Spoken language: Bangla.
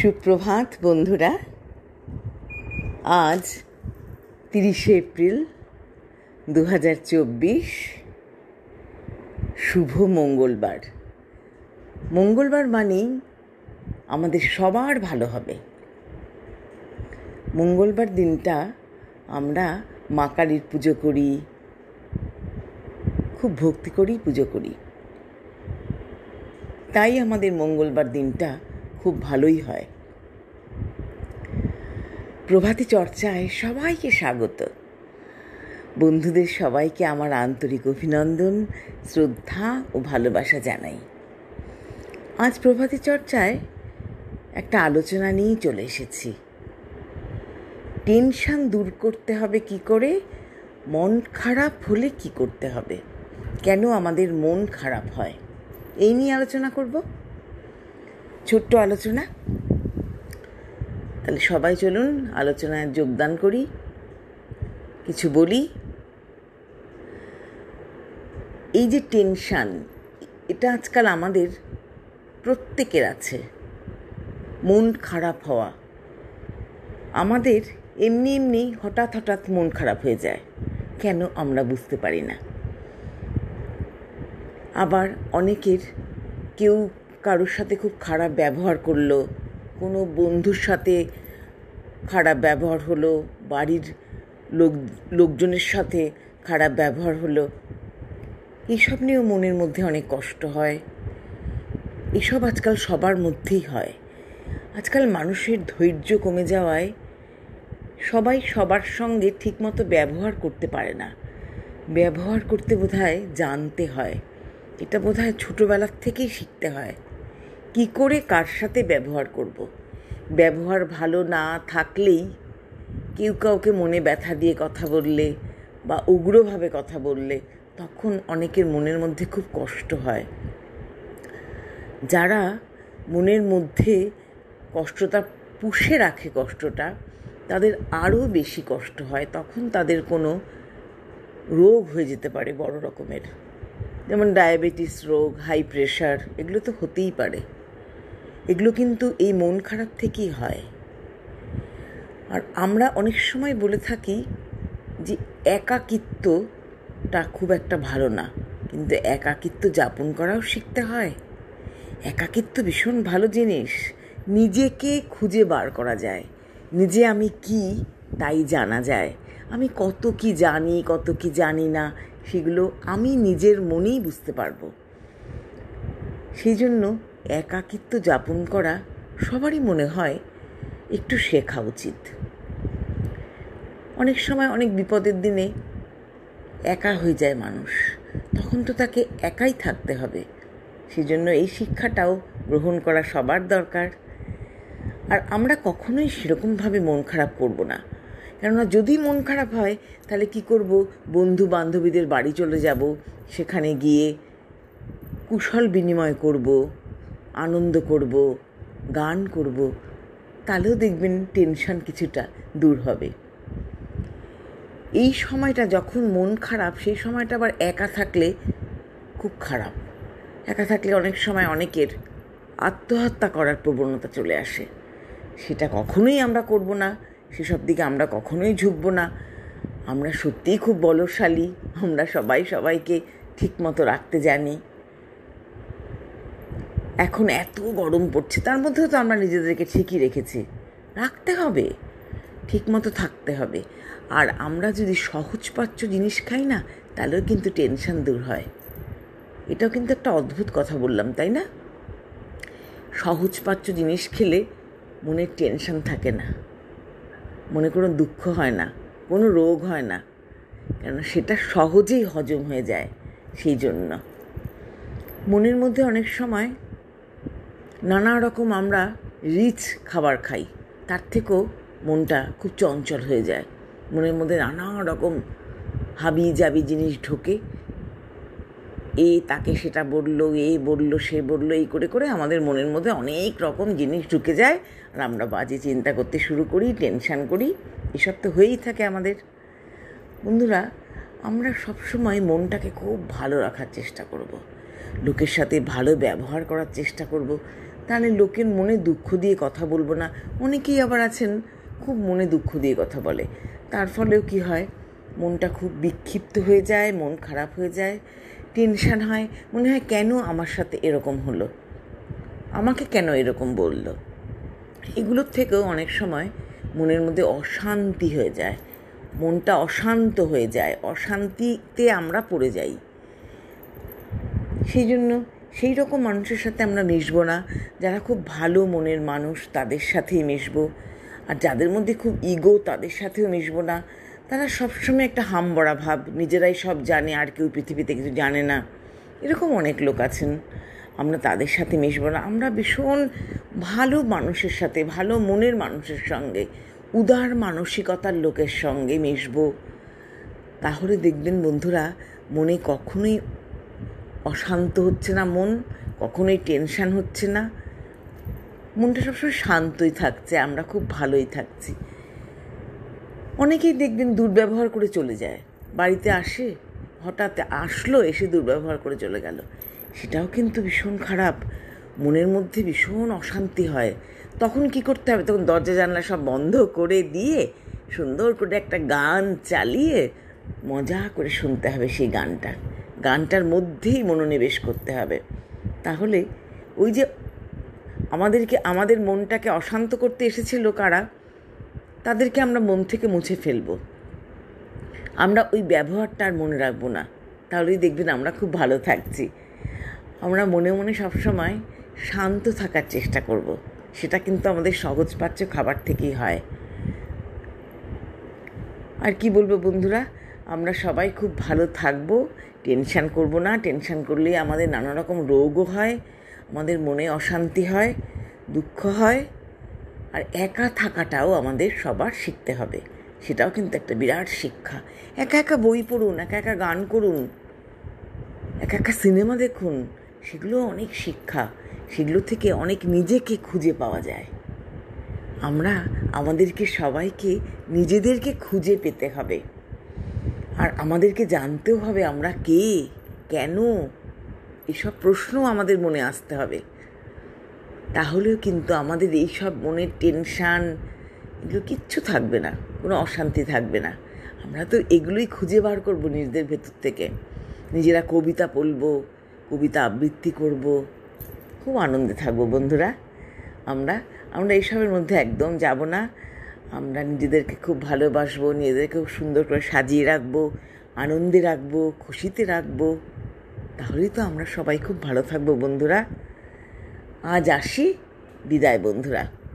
সুপ্রভাত বন্ধুরা আজ তিরিশে এপ্রিল দু হাজার চব্বিশ শুভ মঙ্গলবার মঙ্গলবার মানেই আমাদের সবার ভালো হবে মঙ্গলবার দিনটা আমরা মা কালীর পুজো করি খুব ভক্তি করি পুজো করি তাই আমাদের মঙ্গলবার দিনটা খুব ভালোই হয় প্রভাতী চর্চায় সবাইকে স্বাগত বন্ধুদের সবাইকে আমার আন্তরিক অভিনন্দন শ্রদ্ধা ও ভালোবাসা জানাই আজ প্রভাতী চর্চায় একটা আলোচনা নিয়ে চলে এসেছি টেনশান দূর করতে হবে কি করে মন খারাপ হলে কি করতে হবে কেন আমাদের মন খারাপ হয় এই নিয়ে আলোচনা করবো ছোট্ট আলোচনা তাহলে সবাই চলুন আলোচনায় যোগদান করি কিছু বলি এই যে টেনশান এটা আজকাল আমাদের প্রত্যেকের আছে মন খারাপ হওয়া আমাদের এমনি এমনি হঠাৎ হঠাৎ মন খারাপ হয়ে যায় কেন আমরা বুঝতে পারি না আবার অনেকের কেউ কারোর সাথে খুব খারাপ ব্যবহার করলো কোনো বন্ধুর সাথে খারাপ ব্যবহার হলো বাড়ির লোক লোকজনের সাথে খারাপ ব্যবহার হলো এসব নিয়েও মনের মধ্যে অনেক কষ্ট হয় এসব আজকাল সবার মধ্যেই হয় আজকাল মানুষের ধৈর্য কমে যাওয়ায় সবাই সবার সঙ্গে ঠিকমতো ব্যবহার করতে পারে না ব্যবহার করতে বোধহয় জানতে হয় এটা বোধহয় ছোটোবেলার থেকেই শিখতে হয় কি করে কার সাথে ব্যবহার করব। ব্যবহার ভালো না থাকলেই কেউ কাউকে মনে ব্যথা দিয়ে কথা বললে বা উগ্রভাবে কথা বললে তখন অনেকের মনের মধ্যে খুব কষ্ট হয় যারা মনের মধ্যে কষ্টটা পুষে রাখে কষ্টটা তাদের আরও বেশি কষ্ট হয় তখন তাদের কোনো রোগ হয়ে যেতে পারে বড় রকমের যেমন ডায়াবেটিস রোগ হাই প্রেশার এগুলো তো হতেই পারে এগুলো কিন্তু এই মন খারাপ থেকেই হয় আর আমরা অনেক সময় বলে থাকি যে একাকিত্বটা খুব একটা ভালো না কিন্তু একাকিত্ব যাপন করাও শিখতে হয় একাকিত্ব ভীষণ ভালো জিনিস নিজেকে খুঁজে বার করা যায় নিজে আমি কি তাই জানা যায় আমি কত কি জানি কত কি জানি না সেগুলো আমি নিজের মনেই বুঝতে পারবো সেই জন্য একাকিত্ব যাপন করা সবারই মনে হয় একটু শেখা উচিত অনেক সময় অনেক বিপদের দিনে একা হয়ে যায় মানুষ তখন তো তাকে একাই থাকতে হবে সেজন্য এই শিক্ষাটাও গ্রহণ করা সবার দরকার আর আমরা কখনোই সেরকমভাবে মন খারাপ করব না কেননা যদি মন খারাপ হয় তাহলে কি করব বন্ধু বান্ধবীদের বাড়ি চলে যাব সেখানে গিয়ে কুশল বিনিময় করব আনন্দ করব গান করব তাহলেও দেখবেন টেনশন কিছুটা দূর হবে এই সময়টা যখন মন খারাপ সেই সময়টা আবার একা থাকলে খুব খারাপ একা থাকলে অনেক সময় অনেকের আত্মহত্যা করার প্রবণতা চলে আসে সেটা কখনোই আমরা করব না সেসব দিকে আমরা কখনোই ঝুঁকব না আমরা সত্যিই খুব বলশালী আমরা সবাই সবাইকে ঠিকমতো রাখতে জানি এখন এত গরম পড়ছে তার মধ্যেও তো আমরা নিজেদেরকে ঠিকই রেখেছি রাখতে হবে ঠিকমতো থাকতে হবে আর আমরা যদি সহজপাচ্য জিনিস খাই না তাহলেও কিন্তু টেনশন দূর হয় এটাও কিন্তু একটা অদ্ভুত কথা বললাম তাই না সহজপাচ্য জিনিস খেলে মনের টেনশন থাকে না মনে কোনো দুঃখ হয় না কোনো রোগ হয় না কেন সেটা সহজেই হজম হয়ে যায় সেই জন্য মনের মধ্যে অনেক সময় নানা রকম আমরা রিচ খাবার খাই তার থেকেও মনটা খুব চঞ্চল হয়ে যায় মনের মধ্যে নানা রকম হাবি জাবি জিনিস ঢোকে এ তাকে সেটা বলল এ বলল সে বলল এই করে করে আমাদের মনের মধ্যে অনেক রকম জিনিস ঢুকে যায় আর আমরা বাজে চিন্তা করতে শুরু করি টেনশান করি এসব তো হয়েই থাকে আমাদের বন্ধুরা আমরা সবসময় মনটাকে খুব ভালো রাখার চেষ্টা করব। লোকের সাথে ভালো ব্যবহার করার চেষ্টা করব তাহলে লোকের মনে দুঃখ দিয়ে কথা বলবো না অনেকেই আবার আছেন খুব মনে দুঃখ দিয়ে কথা বলে তার ফলেও কি হয় মনটা খুব বিক্ষিপ্ত হয়ে যায় মন খারাপ হয়ে যায় টেনশান হয় মনে হয় কেন আমার সাথে এরকম হলো আমাকে কেন এরকম বলল এগুলোর থেকেও অনেক সময় মনের মধ্যে অশান্তি হয়ে যায় মনটা অশান্ত হয়ে যায় অশান্তিতে আমরা পড়ে যাই সেই জন্য সেই রকম মানুষের সাথে আমরা মিশবো না যারা খুব ভালো মনের মানুষ তাদের সাথেই মিশবো আর যাদের মধ্যে খুব ইগো তাদের সাথেও মিশবো না তারা সবসময় একটা হামবড়া ভাব নিজেরাই সব জানে আর কেউ পৃথিবীতে কিছু জানে না এরকম অনেক লোক আছেন আমরা তাদের সাথে মিশবো না আমরা ভীষণ ভালো মানুষের সাথে ভালো মনের মানুষের সঙ্গে উদার মানসিকতার লোকের সঙ্গে মিশবো তাহলে দেখবেন বন্ধুরা মনে কখনোই অশান্ত হচ্ছে না মন কখনোই টেনশান হচ্ছে না মনটা সবসময় শান্তই থাকছে আমরা খুব ভালোই থাকছি অনেকেই দেখবেন দুর্ব্যবহার করে চলে যায় বাড়িতে আসে হঠাৎ আসলো এসে দুর্ব্যবহার করে চলে গেল সেটাও কিন্তু ভীষণ খারাপ মনের মধ্যে ভীষণ অশান্তি হয় তখন কি করতে হবে তখন দরজা জানলা সব বন্ধ করে দিয়ে সুন্দর করে একটা গান চালিয়ে মজা করে শুনতে হবে সেই গানটা গানটার মধ্যেই মনোনিবেশ করতে হবে তাহলে ওই যে আমাদেরকে আমাদের মনটাকে অশান্ত করতে এসেছিল কারা তাদেরকে আমরা মন থেকে মুছে ফেলব আমরা ওই ব্যবহারটা আর মনে রাখবো না তাহলেই দেখবেন আমরা খুব ভালো থাকছি আমরা মনে মনে সবসময় শান্ত থাকার চেষ্টা করব। সেটা কিন্তু আমাদের সহজ পাচ্ছ খাবার থেকেই হয় আর কি বলবো বন্ধুরা আমরা সবাই খুব ভালো থাকবো টেনশান করব না টেনশান করলে আমাদের নানা রকম রোগও হয় আমাদের মনে অশান্তি হয় দুঃখ হয় আর একা থাকাটাও আমাদের সবার শিখতে হবে সেটাও কিন্তু একটা বিরাট শিক্ষা একা একা বই পড়ুন একা একা গান করুন একা একা সিনেমা দেখুন সেগুলো অনেক শিক্ষা সেগুলো থেকে অনেক নিজেকে খুঁজে পাওয়া যায় আমরা আমাদেরকে সবাইকে নিজেদেরকে খুঁজে পেতে হবে আর আমাদেরকে জানতেও হবে আমরা কে কেন এসব প্রশ্ন আমাদের মনে আসতে হবে তাহলেও কিন্তু আমাদের এইসব মনের টেনশান এগুলো কিচ্ছু থাকবে না কোনো অশান্তি থাকবে না আমরা তো এগুলোই খুঁজে বার করবো নিজেদের ভেতর থেকে নিজেরা কবিতা পড়বো কবিতা আবৃত্তি করব খুব আনন্দে থাকবো বন্ধুরা আমরা আমরা এইসবের মধ্যে একদম যাব না আমরা নিজেদেরকে খুব ভালোবাসবো নিজেদেরকে খুব সুন্দর করে সাজিয়ে রাখবো আনন্দে রাখবো খুশিতে রাখবো তাহলেই তো আমরা সবাই খুব ভালো থাকবো বন্ধুরা আজ আসি বিদায় বন্ধুরা